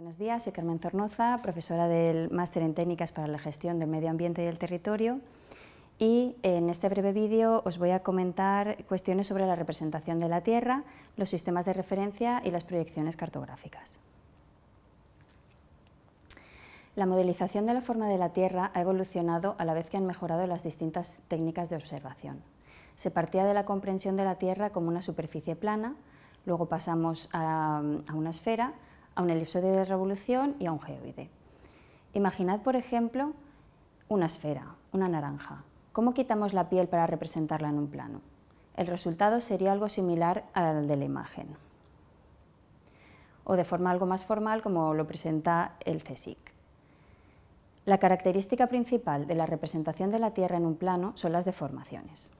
Buenos días, soy Carmen Zornoza, profesora del Máster en Técnicas para la Gestión del Medio Ambiente y del Territorio y en este breve vídeo os voy a comentar cuestiones sobre la representación de la Tierra, los sistemas de referencia y las proyecciones cartográficas. La modelización de la forma de la Tierra ha evolucionado a la vez que han mejorado las distintas técnicas de observación. Se partía de la comprensión de la Tierra como una superficie plana, luego pasamos a una esfera, a un elipsoide de revolución y a un geoide. Imaginad, por ejemplo, una esfera, una naranja. ¿Cómo quitamos la piel para representarla en un plano? El resultado sería algo similar al de la imagen. O de forma algo más formal, como lo presenta el CSIC. La característica principal de la representación de la Tierra en un plano son las deformaciones.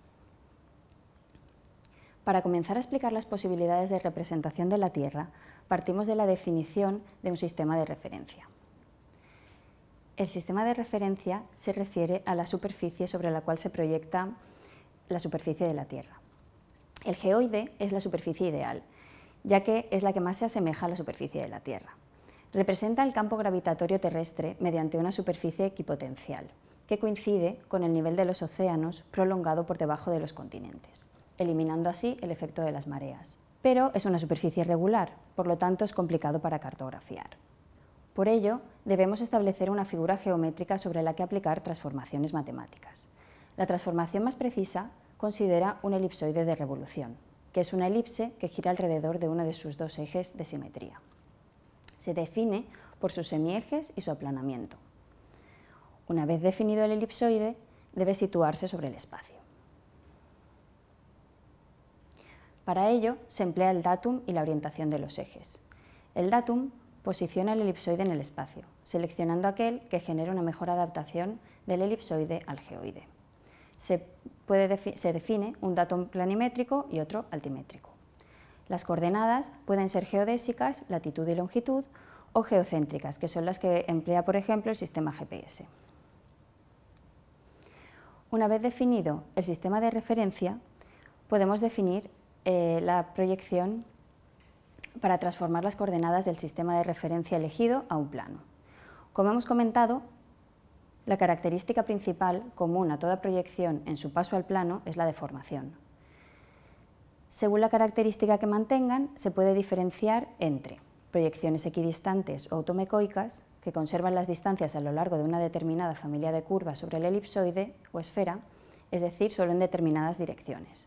Para comenzar a explicar las posibilidades de representación de la Tierra, partimos de la definición de un sistema de referencia. El sistema de referencia se refiere a la superficie sobre la cual se proyecta la superficie de la Tierra. El geoide es la superficie ideal, ya que es la que más se asemeja a la superficie de la Tierra. Representa el campo gravitatorio terrestre mediante una superficie equipotencial, que coincide con el nivel de los océanos prolongado por debajo de los continentes eliminando así el efecto de las mareas. Pero es una superficie irregular, por lo tanto es complicado para cartografiar. Por ello, debemos establecer una figura geométrica sobre la que aplicar transformaciones matemáticas. La transformación más precisa considera un elipsoide de revolución, que es una elipse que gira alrededor de uno de sus dos ejes de simetría. Se define por sus semiejes y su aplanamiento. Una vez definido el elipsoide, debe situarse sobre el espacio. Para ello se emplea el datum y la orientación de los ejes. El datum posiciona el elipsoide en el espacio, seleccionando aquel que genera una mejor adaptación del elipsoide al geoide. Se, se define un datum planimétrico y otro altimétrico. Las coordenadas pueden ser geodésicas, latitud y longitud, o geocéntricas, que son las que emplea, por ejemplo, el sistema GPS. Una vez definido el sistema de referencia, podemos definir eh, la proyección para transformar las coordenadas del sistema de referencia elegido a un plano. Como hemos comentado, la característica principal común a toda proyección en su paso al plano es la deformación. Según la característica que mantengan, se puede diferenciar entre proyecciones equidistantes o automecoicas, que conservan las distancias a lo largo de una determinada familia de curvas sobre el elipsoide o esfera, es decir, solo en determinadas direcciones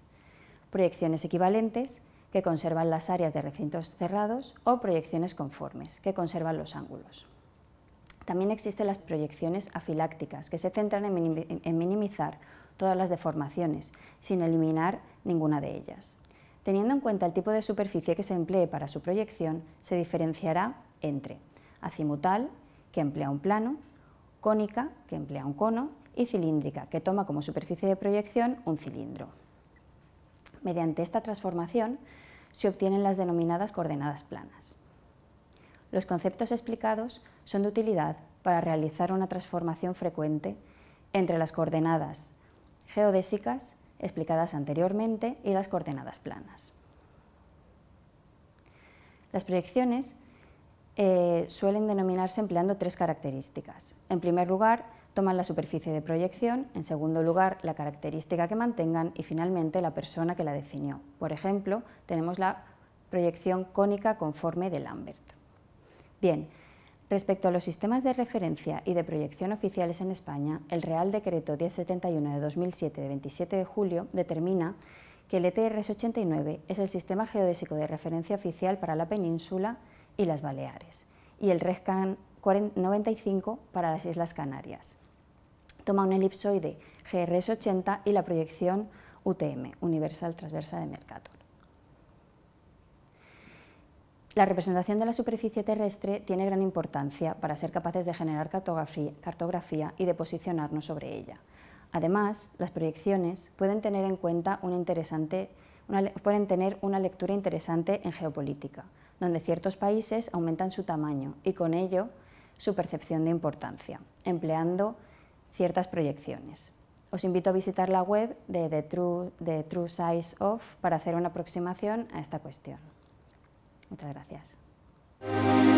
proyecciones equivalentes que conservan las áreas de recintos cerrados o proyecciones conformes que conservan los ángulos. También existen las proyecciones afilácticas que se centran en minimizar todas las deformaciones sin eliminar ninguna de ellas. Teniendo en cuenta el tipo de superficie que se emplee para su proyección, se diferenciará entre acimutal, que emplea un plano, cónica, que emplea un cono, y cilíndrica, que toma como superficie de proyección un cilindro. Mediante esta transformación se obtienen las denominadas coordenadas planas. Los conceptos explicados son de utilidad para realizar una transformación frecuente entre las coordenadas geodésicas explicadas anteriormente y las coordenadas planas. Las proyecciones eh, suelen denominarse empleando tres características. En primer lugar, toman la superficie de proyección, en segundo lugar la característica que mantengan y finalmente la persona que la definió. Por ejemplo, tenemos la proyección cónica conforme de Lambert. Bien, respecto a los sistemas de referencia y de proyección oficiales en España, el Real Decreto 1071 de 2007 de 27 de julio determina que el ETRS-89 es el sistema geodésico de referencia oficial para la península y las Baleares y el RESCAN 95 para las Islas Canarias toma un elipsoide GRS80 y la proyección UTM, universal transversa de Mercator. La representación de la superficie terrestre tiene gran importancia para ser capaces de generar cartografía, y de posicionarnos sobre ella. Además, las proyecciones pueden tener en cuenta pueden tener una lectura interesante en geopolítica, donde ciertos países aumentan su tamaño y con ello su percepción de importancia, empleando ciertas proyecciones. Os invito a visitar la web de The True, True Size Of para hacer una aproximación a esta cuestión. Muchas gracias.